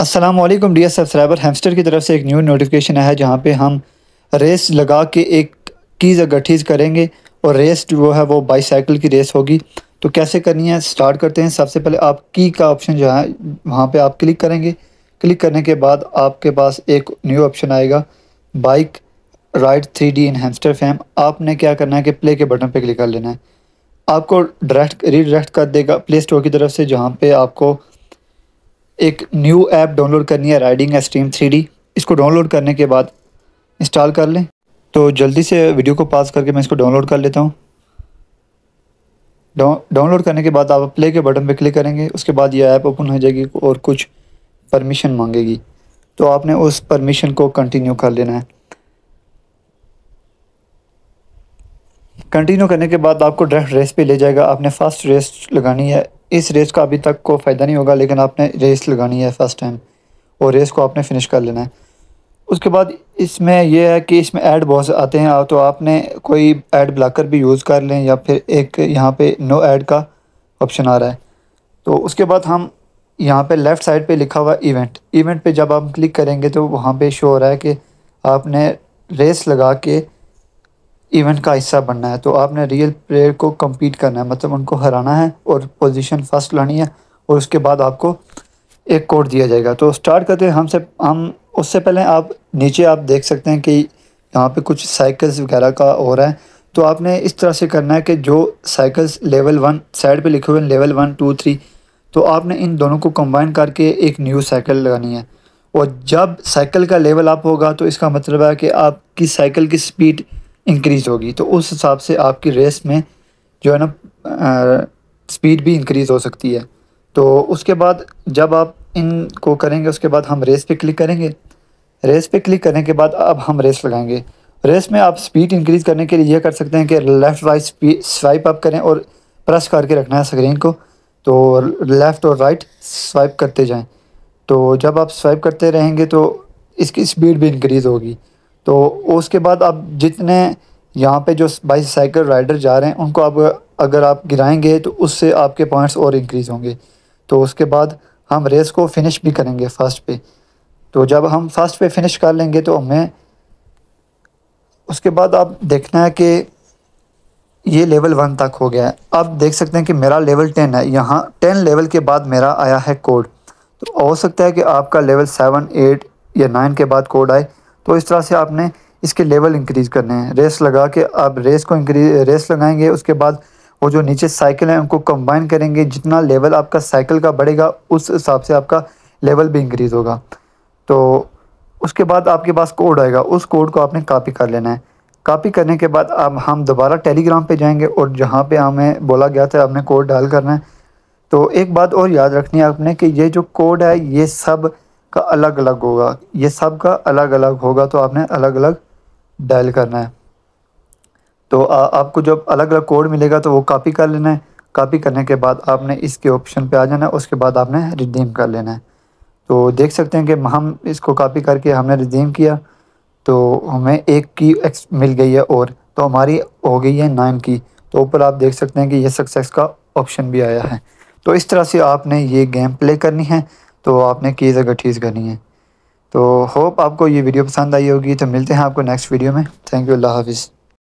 Aslam D S subscriber hamster की तरफ से एक न्यू नोटिफिकेशन आया है जहाँ पे हम रेस लगा के एक कीज गठीज करेंगे और रेस जो है वो बाईसाइकिल की रेस होगी तो कैसे करनी है स्टार्ट करते हैं सबसे पहले आप की का ऑप्शन जो है वहाँ पे आप क्लिक करेंगे क्लिक करने के बाद आपके पास एक न्यू ऑप्शन आएगा bike ride three D in hamster fam आपने क्या करना है कि प्ले के बटन पर क्लिक कर लेना है आपको डायरेक्ट रीडायरेक्ट कर देगा प्ले स्टोर की तरफ से जहाँ पर आपको एक न्यू ऐप डाउनलोड करनी है राइडिंग टीम थ्री इसको डाउनलोड करने के बाद इंस्टॉल कर लें तो जल्दी से वीडियो को पास करके मैं इसको डाउनलोड कर लेता हूँ डाउनलोड करने के बाद आप प्ले के बटन पर क्लिक करेंगे उसके बाद यह ऐप ओपन हो जाएगी और कुछ परमिशन मांगेगी तो आपने उस परमिशन को कंटिन्यू कर लेना है कंटिन्यू करने के बाद आपको डायरेक्ट रेस पे ले जाएगा आपने फर्स्ट रेस लगानी है इस रेस का अभी तक को फ़ायदा नहीं होगा लेकिन आपने रेस लगानी है फर्स्ट टाइम और रेस को आपने फिनिश कर लेना है उसके बाद इसमें यह है कि इसमें ऐड बहुत आते हैं तो आपने कोई ऐड ब्लॉकर भी यूज़ कर लें या फिर एक यहाँ पे नो ऐड का ऑप्शन आ रहा है तो उसके बाद हम यहाँ पे लेफ़्ट साइड पे लिखा हुआ इवेंट इवेंट पे जब आप क्लिक करेंगे तो वहाँ पे शो हो रहा है कि आपने रेस लगा के इवेंट का हिस्सा बनना है तो आपने रियल प्लेयर को कम्पीट करना है मतलब उनको हराना है और पोजीशन फर्स्ट लानी है और उसके बाद आपको एक कोड दिया जाएगा तो स्टार्ट करते हैं हमसे हम उससे पहले आप नीचे आप देख सकते हैं कि यहाँ पे कुछ साइकिल्स वगैरह का हो रहा है तो आपने इस तरह से करना है कि जो साइकिल्स लेवल वन साइड पे लिखे हुए लेवल वन टू थ्री तो आपने इन दोनों को कंबाइन करके एक न्यू साइकिल लगानी है और जब साइकिल का लेवल अप होगा तो इसका मतलब है कि आपकी साइकिल की स्पीड इंक्रीज़ होगी तो उस हिसाब से आपकी रेस में जो है ना स्पीड भी इंक्रीज़ हो सकती है तो उसके बाद जब आप इनको करेंगे उसके बाद हम रेस पे क्लिक करेंगे रेस पे क्लिक करने के बाद अब हम रेस लगाएंगे रेस में आप स्पीड इंक्रीज़ करने के लिए ये कर सकते हैं कि लेफ़्ट राइट स्वाइप अप करें और प्रेस करके रखना है स्क्रीन को तो लेफ़्ट और राइट स्वाइप करते जाएं तो जब आप स्वाइप करते रहेंगे तो इसकी स्पीड भी इंक्रीज़ होगी तो उसके बाद आप जितने यहाँ पे जो बाईसाइकिल राइडर जा रहे हैं उनको आप अगर आप गिराएंगे तो उससे आपके पॉइंट्स और इंक्रीज़ होंगे तो उसके बाद हम रेस को फिनिश भी करेंगे फर्स्ट पे तो जब हम फर्स्ट पे फिनिश कर लेंगे तो हमें उसके बाद आप देखना है कि ये लेवल वन तक हो गया है आप देख सकते हैं कि मेरा लेवल टेन है यहाँ टेन लेवल के बाद मेरा आया है कोड तो हो सकता है कि आपका लेवल सेवन एट या नाइन के बाद कोड आए तो इस तरह से आपने इसके लेवल इंक्रीज़ करने हैं रेस लगा के आप रेस को इंक्रीज रेस लगाएंगे उसके बाद वो जो नीचे साइकिल हैं उनको कंबाइन करेंगे जितना लेवल आपका साइकिल का बढ़ेगा उस हिसाब से आपका लेवल भी इंक्रीज़ होगा तो उसके बाद आपके पास कोड आएगा उस कोड को आपने कापी कर लेना है कापी करने के बाद अब हम दोबारा टेलीग्राम पे जाएंगे और जहाँ पे हमें बोला गया था आपने कोड डाल करना है तो एक बात और याद रखनी है आपने कि ये जो कोड है ये सब का अलग अलग होगा ये सब का अलग अलग होगा तो आपने अलग अलग डायल करना है तो आ, आपको जब अलग अलग कोड मिलेगा तो वो कॉपी कर लेना है कॉपी करने के बाद आपने इसके ऑप्शन पे आ जाना है उसके बाद आपने रिडीम कर लेना है तो देख सकते हैं कि हम इसको कॉपी करके हमने रिडीम किया तो हमें एक की एक्स मिल गई है और तो हमारी हो गई है नाइन की तो ऊपर आप देख सकते हैं कि ये सक्सेस का ऑप्शन भी आया है तो इस तरह से आपने ये गेम प्ले करनी है तो आपने कीज़ अगर ठीक करनी है तो होप आपको ये वीडियो पसंद आई होगी तो मिलते हैं आपको नेक्स्ट वीडियो में थैंक यू अल्लाह हाफिज़